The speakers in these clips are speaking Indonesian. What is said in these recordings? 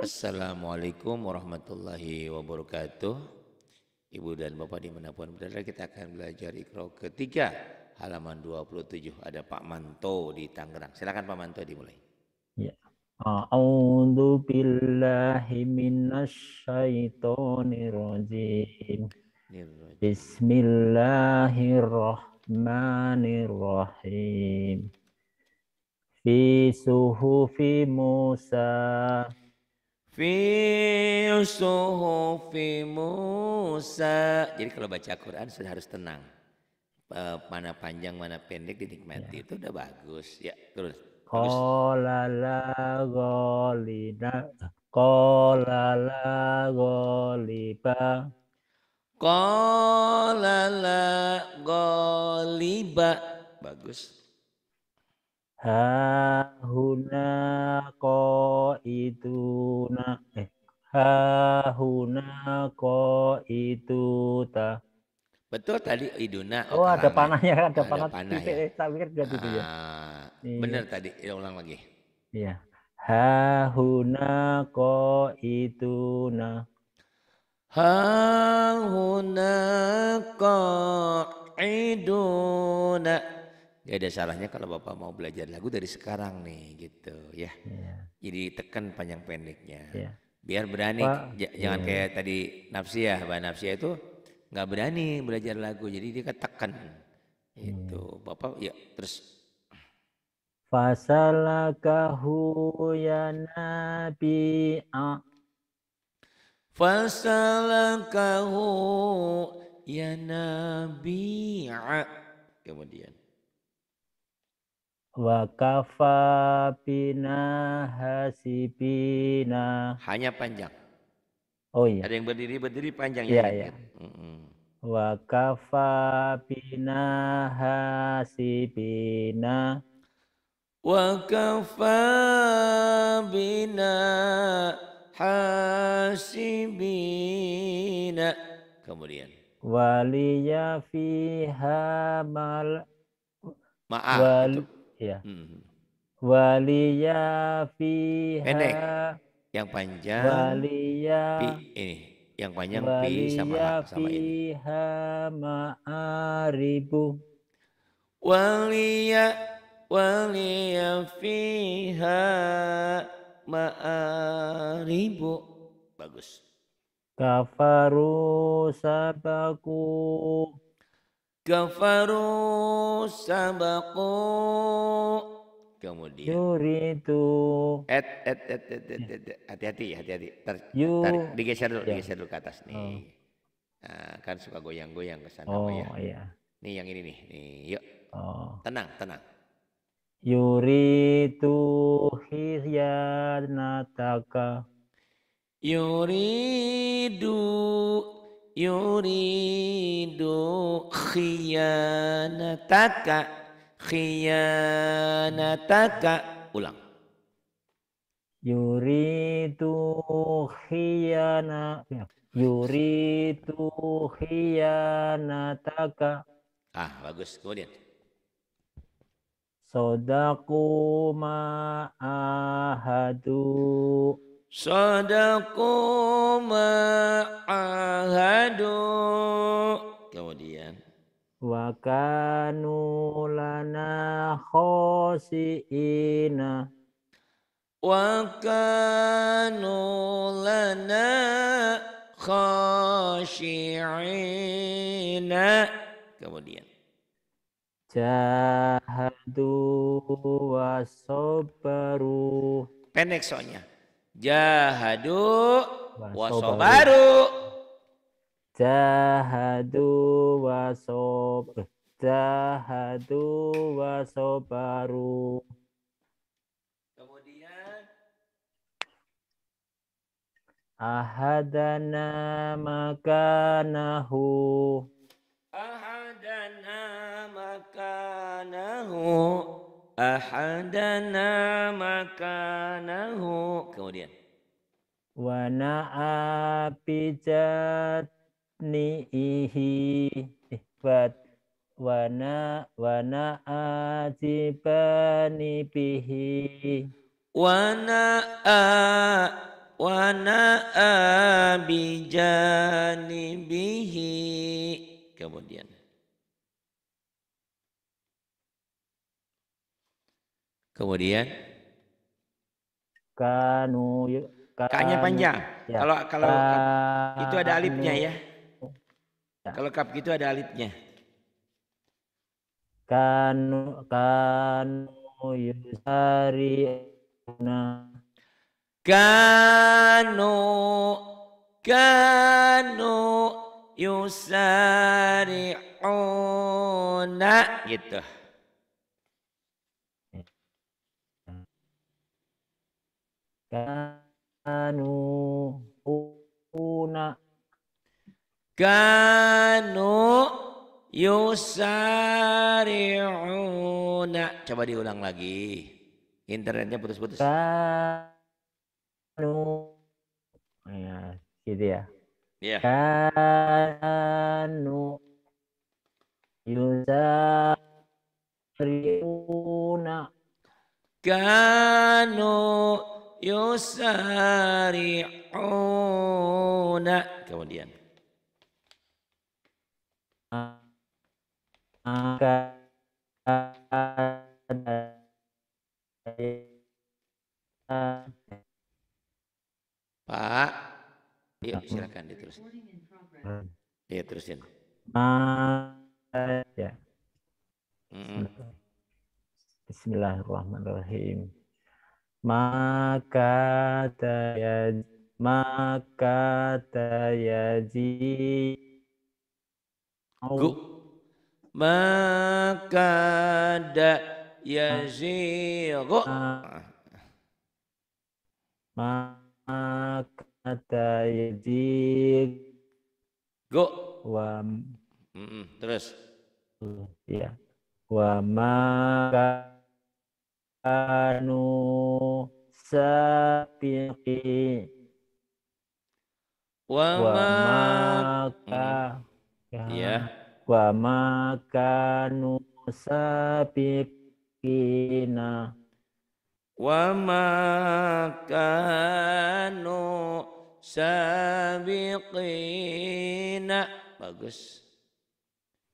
Assalamualaikum warahmatullahi wabarakatuh Ibu dan Bapak dimanapun berada kita akan belajar ikro ketiga halaman 27 ada Pak Manto di Tangerang silakan Pak Manto dimulai ya. A'udhu billahi Bismillahirrahmanirrahim fi suhufi Musa fi suhufi Musa jadi kalau baca Quran sudah harus tenang mana panjang mana pendek dinikmati ya. itu udah bagus ya terus Kolala golina kolala goliba Kolala goliba Bagus itu na eh itu ta Betul tadi iduna. Oh, ada panahnya kan, ada, ada panah. panah ya. Tak pikir gitu ya. Ah, iya. Benar tadi, ya, ulang lagi. Iya. Ha huna ko na Ha huna ko iduna. Ya ada salahnya kalau Bapak mau belajar lagu dari sekarang nih gitu ya. Yeah. Jadi tekan panjang pendeknya. Yeah. Biar berani, Pak, jangan yeah. kayak tadi Napsiah, bapak Napsiah itu nggak berani belajar lagu, jadi dia ketekan. Hmm. Itu iya. Bapak ya terus Fasalakahu ya Nabi Fasalakahu ya Nabi Kemudian wa kafa bina hasibina. Hanya panjang. Oh iya. Ada yang berdiri berdiri panjang ya. Iya, iya. Wa kafa bina hasibina. Wa kafa bina hasibina. Kemudian. Waliya fiha mal. Maaf ya hmm. waliya fiha pendek yang panjang waliya ini yang panjang pi sama sama ini fiha ma'aribu waliya waliya fiha ma'aribu bagus kafaru sabaku kafaru sabaku kemudian yuridu et et et et et hati hati-hati hati-hati tarik digeser dulu ya. digeser dulu ke atas nih oh. nah, kan suka goyang-goyang ke sana oh, ya iya. nih yang ini nih nih yuk oh. tenang tenang yuridu hiyanataka yuridu yuridu khiyanataka khiyanataka ulang yuridu khiyana yuridu khiyanataka ah bagus kemudian sodaku ma'ahadu Sadaku ma'ahadu. Kemudian. Wa kanu lana khosi'ina. Wa kanu lana khashi'ina. Kemudian. Jahadu wa sobaru. Pendek soalnya jahadu wasobaru jahadu wasob jahadu wasobaru kemudian ahadana makanahu ahadana makanahu ahadana makanahu kemudian wana apijat nihi ihbat eh, wana wana ajibani bihi wana a wana abijani bihi kemudian Kemudian kanu ya, kanya panjang. Ya. Kalau kalau kanu, itu ada alifnya ya. ya. Kalau kap itu ada alifnya. Ya, kanu kanu yusari kanu kanu yusari'una gitu. Kanu una Kanu yusari'una. Coba diulang lagi. Internetnya putus-putus. Kanu. Ya, gitu ya. Iya. Yeah. Kanu yusari'una. Kanu yusari'una kemudian Pak, yuk silakan diterusin. Iya, ya terusin. Mm. Bismillahirrahmanirrahim maka tayaj maka tayaji oh. maka da gu maka tayaji go wa mm -mm, terus ya wa maka anu wa maka ya wa makanu sabiqina wa makanu sabiqina bagus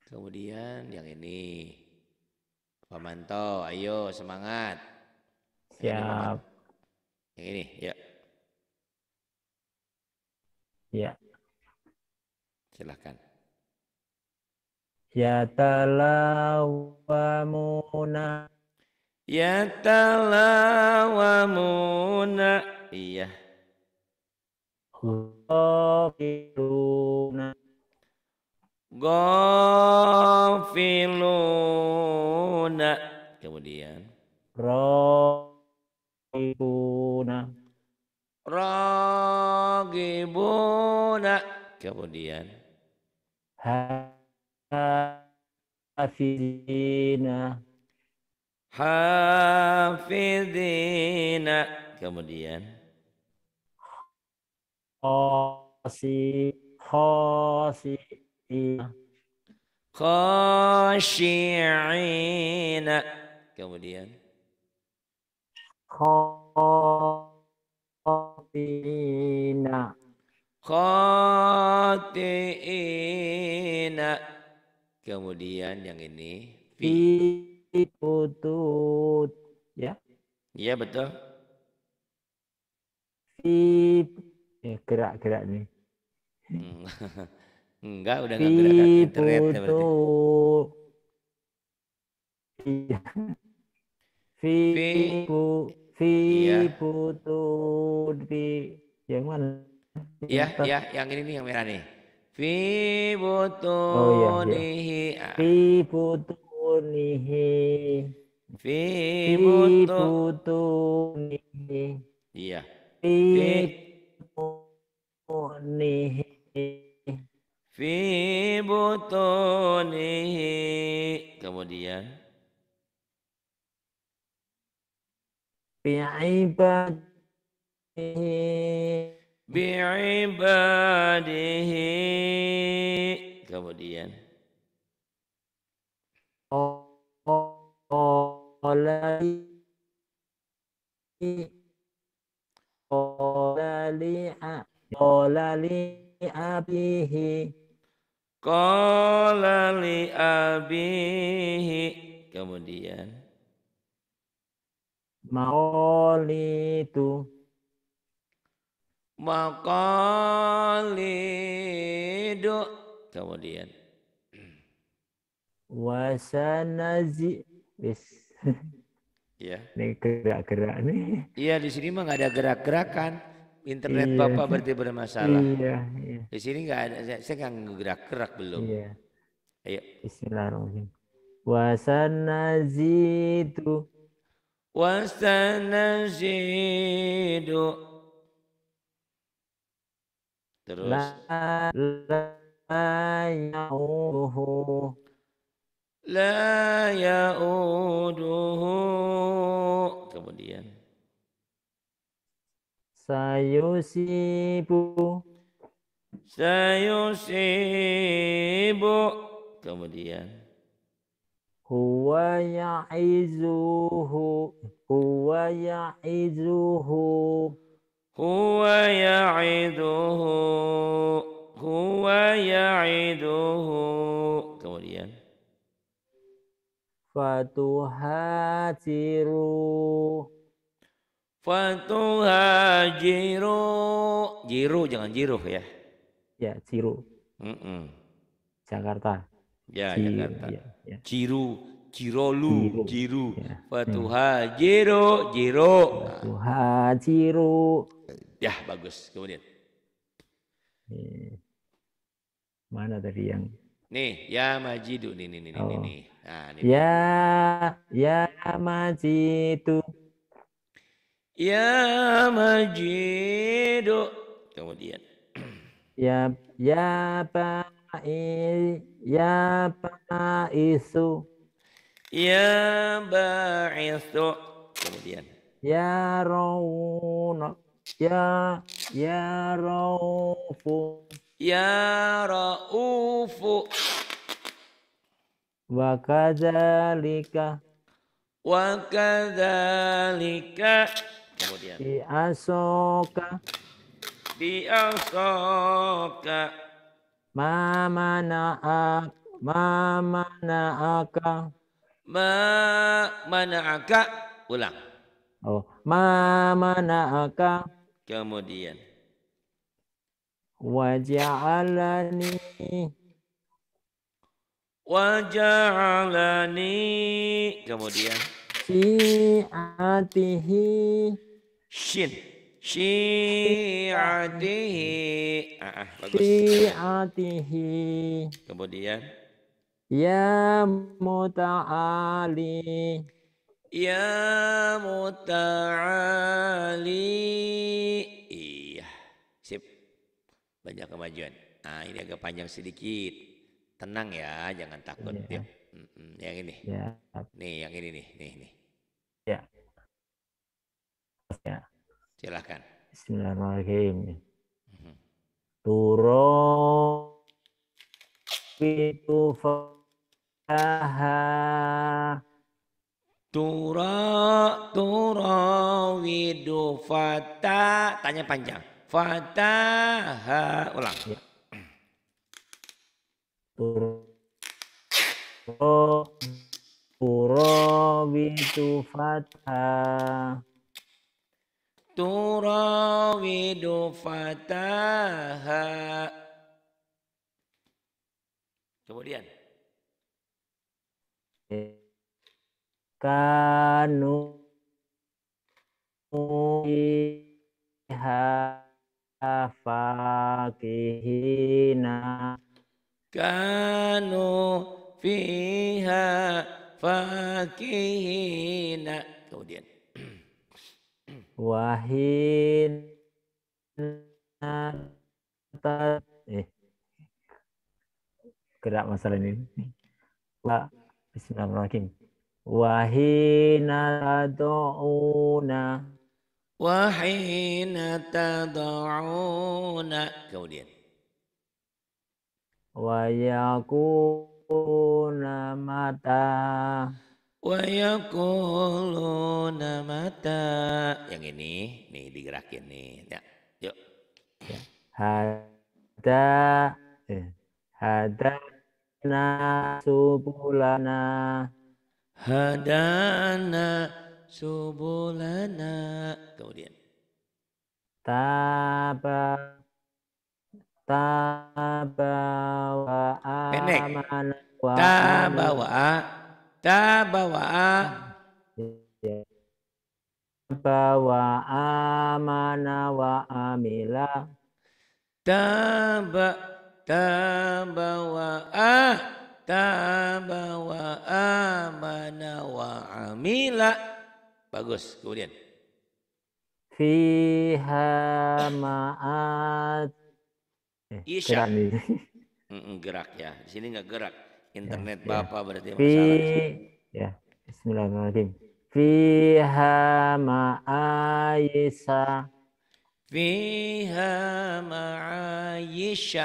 kemudian yang ini Pamanto ayo semangat siap yang ini, ya. Ya. Silahkan. Ya talawamuna. Ya iya. Gofiluna. Gofiluna. hafidina hafidina kemudian khasi khasi iya. khashi'ina kemudian khatina khati'ina Kemudian yang ini fi putut ya. Iya betul. Fi ya, gerak-gerak nih. Hmm. Enggak udah enggak gerakan internet ya berarti. Iya. Fi pu fi putut iya. di yang mana? Iya, iya, yang ini nih yang merah nih. Oh, iya, iya. fi butunihi fi butunihi fi butunihi iya fi butunihi fi butunihi kemudian fi ibadihi bi'ibadihi kemudian Qala li abihi abihi Kemudian maulitu Maqalidu. Kemudian. Wasanazi. Bis. ya Ini gerak-gerak nih. Iya, di sini mah nggak ada gerak-gerakan. Internet iya. Bapak berarti bermasalah. Iya, iya. Di sini nggak ada, saya nggak gerak-gerak belum. Iya. Ayo. itu wasanazi itu Terus. La, la ya'uduhu. La ya'uduhu. Kemudian. Sayusibu. Sayusibu. Kemudian. Huwa ya'izuhu. Huwa ya'izuhu. هو يعده هو يعده kemudian jiru Fatuha jiru jangan jiru ya ya jiru mm -mm. Jakarta ya Jakarta ya, ya. jiru Jirolu, Jiru, ya. Fatuha, Jiru, hmm. Jiru. Fatuha, Jiru. Ya, bagus. Kemudian. Mana tadi yang? Nih, ya majidu nih nih nih oh. nih nah, nih. Ya, ya majidu. Ya majidu. Kemudian. Ya, ya pa'i, ya isu Ya ba'itsu. Kemudian. Ya rauna. Ya ya raufu. Ya raufu. Wa kadzalika. Wa kadzalika. Kemudian. Di asoka. Di asoka. Ma ak. Ma akah ma mana'aka ulang. Oh, ma mana'aka. Kemudian waja'alani waja'alani kemudian Siatihi, shin syi'atihi ah, ah, bagus syi'atihi kemudian Ya muta'ali Ya muta'ali Iya Sip Banyak kemajuan Nah ini agak panjang sedikit Tenang ya jangan takut ya. yang ini ya. Nih yang ini nih nih nih. Ya Ya Silahkan Bismillahirrahmanirrahim mm-hmm. Turo Itu Tura widu fata tanya panjang. ha ulang. Ya. tura widu fata. widu fataha. Kemudian kanu fakihina kanu fiha fakihina kemudian wahin eh gerak masalah ini Pak Bismillahirrahmanirrahim. Wahina tad'una. Wahina tad'una. Kemudian. Wayakuna mata. Wayakuluna mata. Yang ini, nih digerakin nih. Ya, yuk. Ya. Hada. Eh, hada subulana hadana subulana kemudian taba taba wa amana tabawa taba wa taba wa ya. taba wa amana wa amila taba taba wa ah taba wa amana wa amila bagus kemudian fiha ma'at Isha. Eh, isya gerak ya di sini nggak gerak internet ya, ya. bapak ya. berarti masalah Fi, ya Bismillahirrahmanirrahim fiha ma'aisa fiha ma'aisa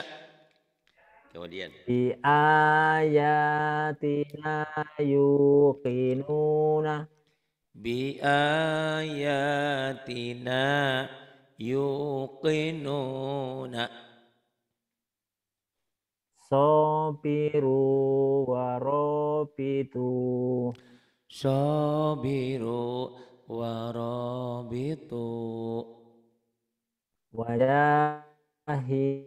Kemudian. Di ayatina yuqinuna. Bi ayatina yuqinuna. Sobiru warobitu. Sobiru warobitu. Wajahitu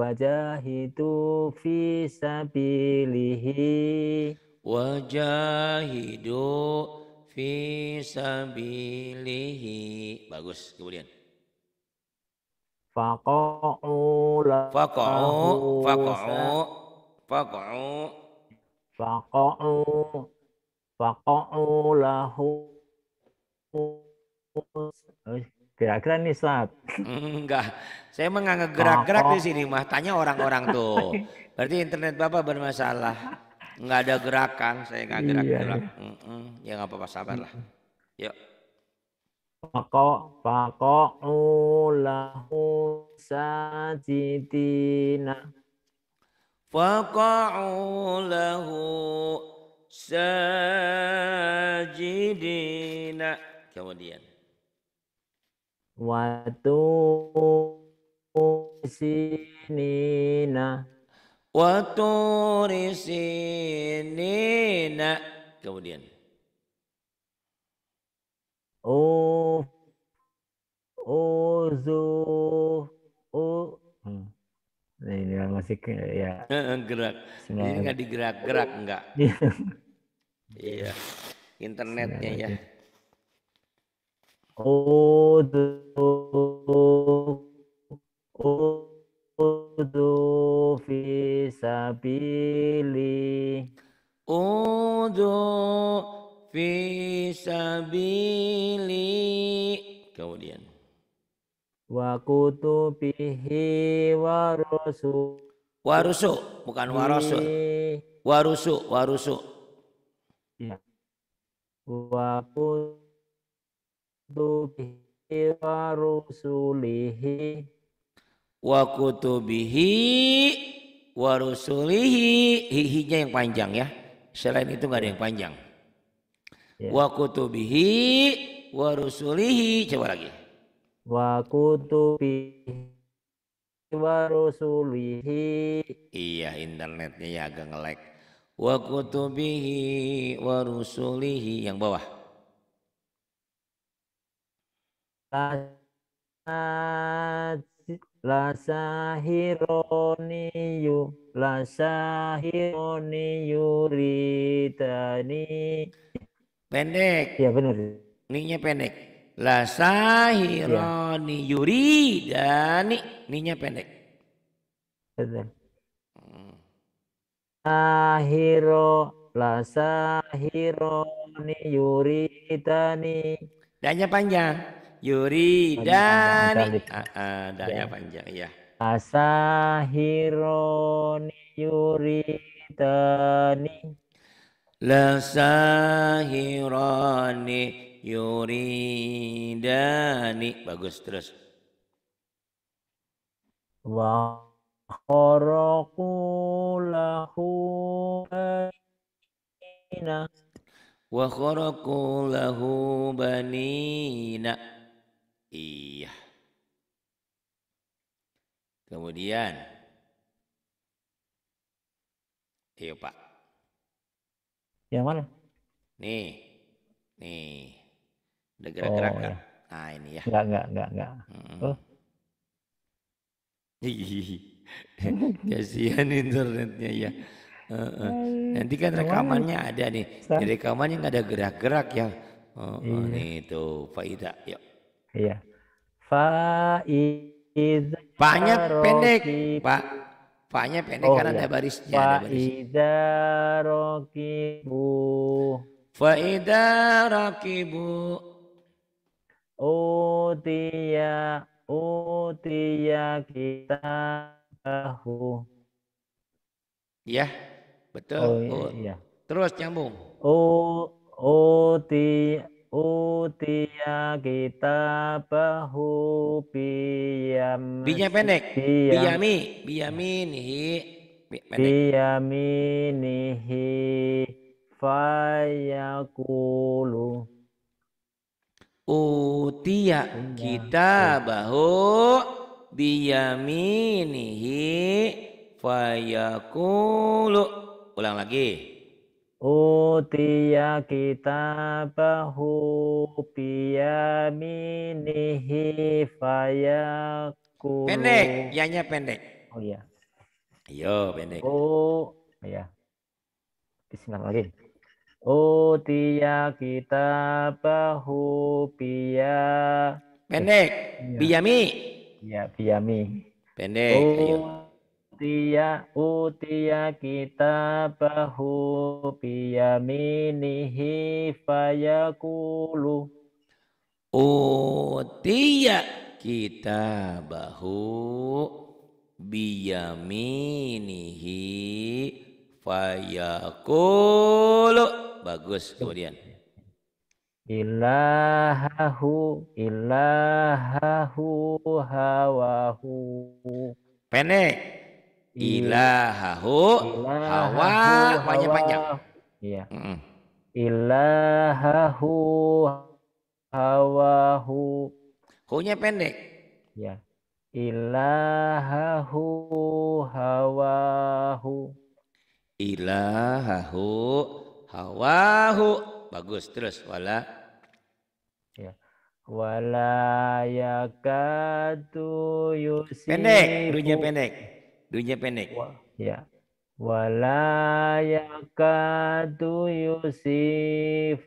wajahidu fi sabilihi wajahidu fi sabilihi bagus kemudian faqa'u faqa'u faqa'u faqa'u faqa'u faqa'u lahu Gerak-gerak nih Slat. Enggak. Saya menganggap gerak-gerak di sini mah. Tanya orang-orang tuh. Berarti internet Bapak bermasalah. Enggak ada gerakan. Saya nggak iya. gerak-gerak. Iya, Ya nggak apa-apa sabar lah. Yuk. Pako, pako. ulahu sajidina. Faqa'u lahu sajidina. Kemudian. Watu sinina. Watu sinina. Kemudian. Oh. Uzu. Oh. Nah, ini masih ya. gerak. Ini nggak digerak-gerak enggak. Iya. iya. Internetnya ya. Udu Udu fi sabili Udu fi sabili Kemudian Wa kutubihi warusu Warusu, bukan warusu Warusu, warusu Ya Wa bihi wa rusulihi wa kutubihi wa rusulihi hihinya yang panjang ya selain itu nggak ada yang panjang yeah. wa kutubihi wa rusulihi coba lagi wa kutubihi wa rusulihi iya internetnya ya agak ngelek wa kutubihi wa rusulihi yang bawah La sahironiyu ridani pendek ya benar ninya pendek lasahironi ya. yuri dani ninya pendek benar lahiro lasahironi yuri dani danya panjang Yuri dan ah, ah, ya. panjang ya. Asahironi yuri tani. Lasahirani yuridani. Bagus terus. Wa kharaku banina. Wa kharaku banina. Iya. Kemudian, iya Pak. Yang mana? Nih, nih, udah gerak-gerak oh, ya. Nah ini ya. Enggak, enggak, enggak, enggak. Hmm. Oh. Kasihan internetnya ya. Uh, Nanti kan rekamannya ada nih. rekamannya nggak ada gerak-gerak ya. Oh, uh, Nih tuh, Pak Ida, yuk. Iya. Faiz. Fa-nya pendek, Pak. Fa-nya pendek oh, karena iya. ada barisnya. Faida rokibu. Faida rokibu. Utiya, utiya kita tahu. Ya, betul. Oh, iya. iya. Terus nyambung. O, utia, utia kita biyam binya pendek biyami biyaminihi biyaminihi fayakulu utia kita kitabahu biyaminihi fayakulu ulang lagi Utiya kitabahu biyaminihi fayaku Pendek, yanya pendek. Oh iya. iya pendek. Oh iya. lagi. Utiya kitabahu biya. Pendek. Biyami. Iya, biyami. Iya, pendek utiya utiya bahu piyaminihi fayakulu utiya bahu biyaminihi fayakulu bagus kemudian ilahahu ilahahu hawahu pendek Iya. ilahahu hawa panjang-panjang. Iya. Mm. Ilahahu hawahu. Hunya pendek. Ya. Ilahahu hawahu. Ilahahu hawahu. Bagus terus wala. Ya. Wala yakatu yusiku. Pendek, dunia pendek. Dunia pendek. Ya. Walayakatu Yusif.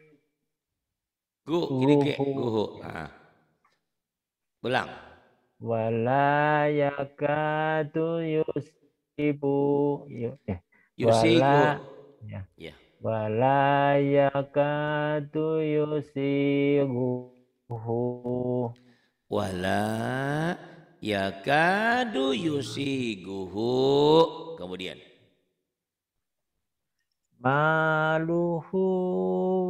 Yusuf. Gu, ini ke, guhu. Ah. Ulang. Wala Yusifu. Eh. Yusifu. Wala, ya. ya. ya. Wala Yusifu. Wala yakadu yusiguhu kemudian maluhu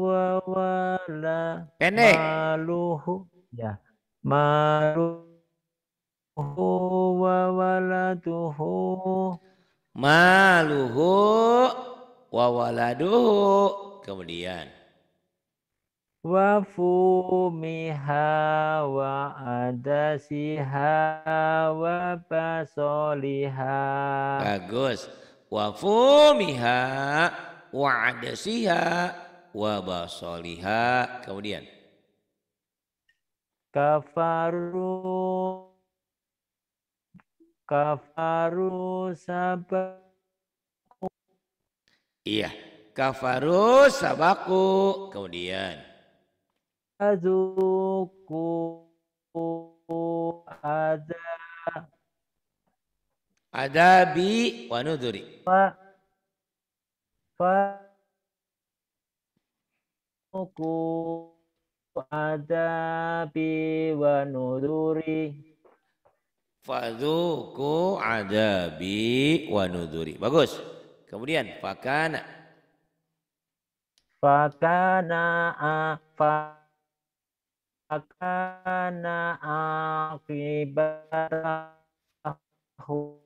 wa wala pendek maluhu ya maluhu wa tuhu maluhu wa waladuhu kemudian wa fumiha wa adasiha wa basoliha bagus wa fumiha wa adasiha wa basoliha kemudian kafaru kafaru sabaku. iya kafaru sabaku kemudian azuku ada ada bi wanuduri. fa fa aku ada bi wanuduri Fadzuku adabi wa nuduri. Bagus. Kemudian fakana. Fakana fa kana akibatahu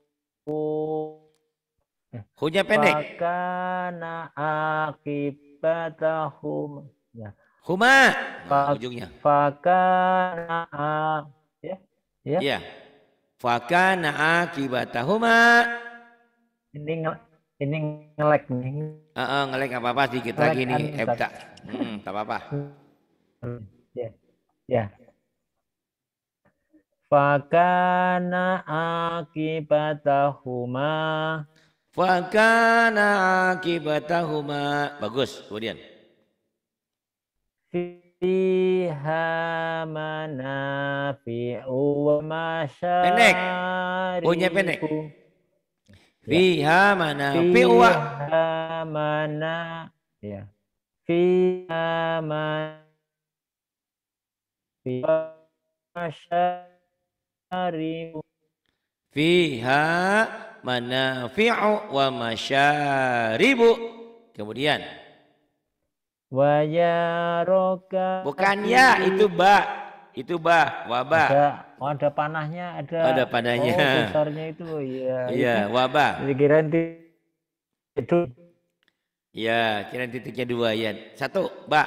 Hunya pendek. Fakana akibatahum. Ya. Huma. Nah, ujungnya. Fakana ya. Ya. ya. Fakana akibatahuma. Ini ini ngelek nih. Uh, uh, ngelek apa apa sedikit lagi nih. Kan, eh, tak. Hmm, tak apa-apa. Yeah. Ya. Fakana akibatahuma. Fakana akibatahuma. Bagus, kemudian. Fiha manafi'u wa masyariku. Pendek. Punya pendek. Ya. Fiha manafi'u wa. Fiha mana. Ya. Fiha mana masyari'u fiha manafi'u wa masyaribu kemudian wa yaroka bukan ya itu ba itu ba waba ada, oh ada panahnya ada ada panahnya oh, besarnya itu ya iya, iya waba kira itu ya kira titiknya dua ya satu ba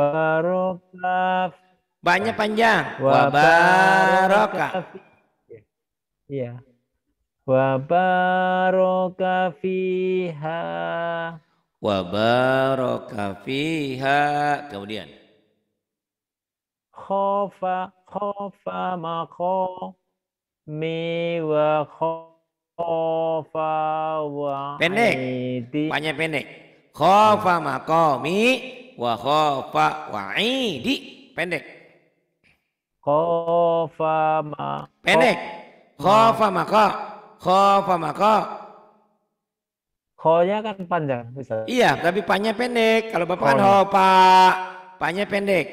barokah banyak panjang. Wabaraka. Iya. iya. Wabaraka fiha. Wabaraka fiha. Kemudian. Khofa khofa mako mi wa khofa wa pendek banyak pendek khofa mi wa khofa wa'idi pendek Khofa ma. Pendek. Kofa maka. Kofa maka. Ko-nya kan panjang bisa. Iya, tapi panya pendek. Kalau bapak kan hopa, panya pendek.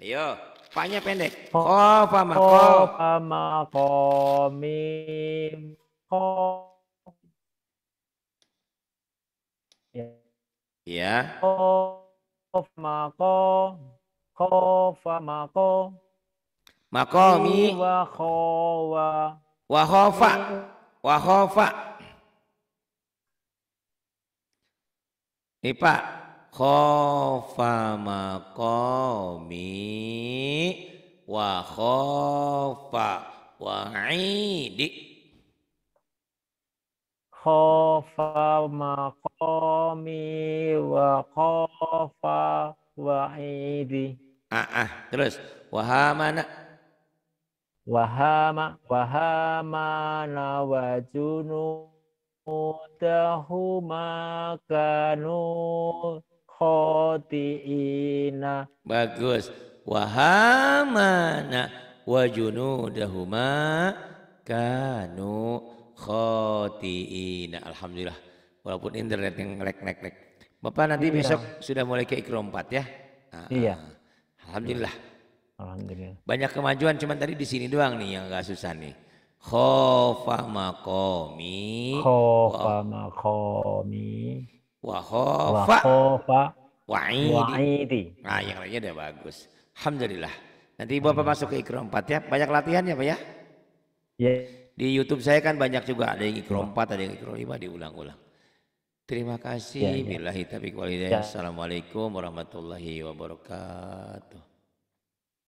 Ayo, panya pendek. kho. Khofa ma kho mim. Ko. Ya. Iya mako khofa mako makomi wa khowa wa khofa wa kofa. ini pak khofa makomi wa khofa wa idi khofa makomi wa khofa Sofa wa'idi. Ah, ah. Terus. Wahamana. Wahama. Wahamana wajunu. Mutahuma kanu khotiina. Bagus. Wahamana wa junudahuma kanu khotiina. Alhamdulillah. Walaupun internet yang lek lek lek. Bapak nanti iya. besok sudah mulai ke ikro 4 ya. Ah, ah, iya. Ah. Alhamdulillah. Iya. Alhamdulillah. Banyak kemajuan cuman tadi di sini doang nih yang gak susah nih. Khofa makomi. Khofa makomi. Wa khofa. Wa khofa. Wa'idi. Nah, yang lainnya udah bagus. Alhamdulillah. Nanti Bapak Alhamdulillah. masuk ke ikro 4 ya. Banyak latihan ya Pak ya? Iya. Yeah. Di YouTube saya kan banyak juga ada yang ikro 4, ada yang ikro 5 diulang-ulang. Terima kasih. Ya, ya. Billahi taufiq walhidayah. Ya. Assalamualaikum warahmatullahi wabarakatuh.